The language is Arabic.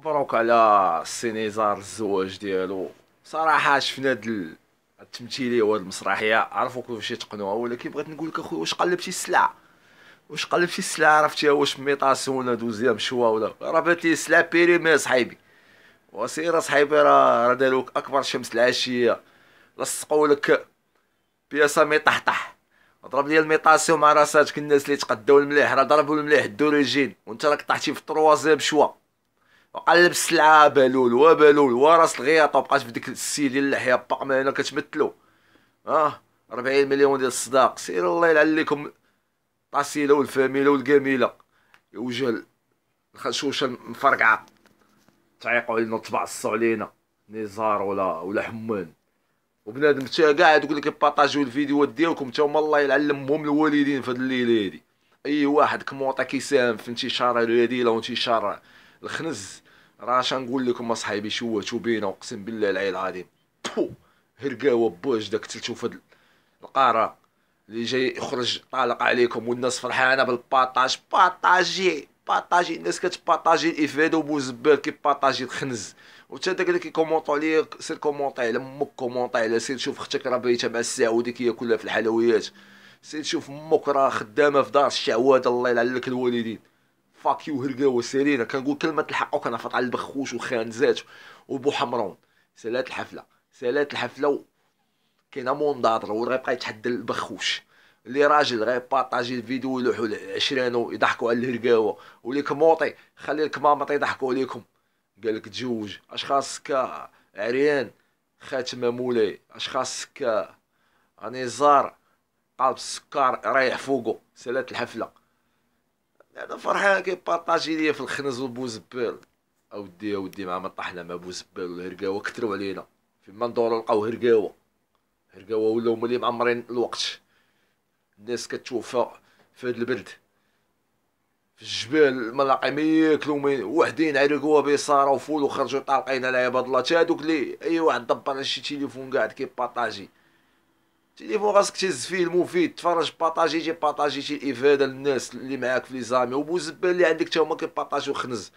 مبروك على السينيزار الزواج ديالو صراحه شفنا هاد التمثيليه وهاد المسرحيه عرفوا كيفاش يتقنوها ولكن بغيت نقول لك اخويا واش قلبتي السلعه واش قلبتي السلعه عرفتيها واش ميطاسون ولا دوزيام شوا ولا راه بات لي السلعه بيريمي صاحبي وسير صاحبي راه راه داروك اكبر شمس العشيه لصقوا لك بياسه ميطحطح ضرب لي الميطاسيو مع راساتك الناس اللي تقداو المليح راه ضربوا المليح الدوريجين وانت راك طحتي في التروازيام شوا وقلب السلعه بلول وبلول وراس الغياطه وبقات في ديك السيل ديال اللحيه باق ما هنا كتمثلو اه 40 مليون ديال الصداق سير الله يلعن لكم طاسيله والفاميله والجميله وجه الخشوشه المفرقعه تعيقوا علينا وتبعصوا علينا نزار ولا ولا حمان وبنادم حتى كاع هادوك لك كيبارطاجيو الفيديوهات ديالكم حتى هما الله يعلمهم الوالدين في هاد الليله هادي اي واحد كموطا كيساهم في انتشار الهديله وانتشار الخنز راه نقول لكم اصاحبي شواتو بينا اقسم بالله العلي العظيم بو هرقاوه بوج داك تلتو فهاد القاره اللي جاي يخرج طالق عليكم والناس فرحانه بالباطاج باطاجي باطاجي الناس كتباطاجي الافاده وبوزبال كيباطاجي الخنز وتا داك اللي كيكومونطو عليك سير كومونطي على امك كومونطي على سير شوف اختك راه بايته مع السعودي كياكلها في الحلويات سير شوف امك راه خدامه في دار الشعواده الله يلعن لك الوالدين فاك يو هرقاوة وسيرينا كنقول كلمه الحق فات على البخوش وخانزات حمرون سالات الحفله سالات الحفله كاينه و وغيبقى يتحدى البخوش اللي راجل غير بارطاجي الفيديو يلوحو عشرانو يضحكو على الهرقاوه وليك كموطي خلي ماما يضحكوا عليكم قالك تجوج اش خاصك عريان خاتمه مولاي اش خاصك راني زار قلب السكر رايح فوقو سالات الحفله هذا فرحان كيبارطاجي ليا في الخنز وبو اودي اودي مع ما طحنا مع بو والهرقاوه كثروا علينا ما ندورو لقاو هرقاوه هرقاوه ولاو هما معمرين الوقت الناس كتشوفها في هاد البرد في الجبال ملاقي ما ياكلوا ما وحدين عرقوا بيصاره وفول وخرجوا طالقين على عباد الله تا هادوك لي اي واحد دبر شي تيليفون قاعد كيبارطاجي التليفون خاصك تهز فيه المفيد تفرج باطاجي جي باطاجي شي الافاده للناس اللي معاك في لي زامي وبوزبال اللي عندك تا هما كيباطاجيو خنز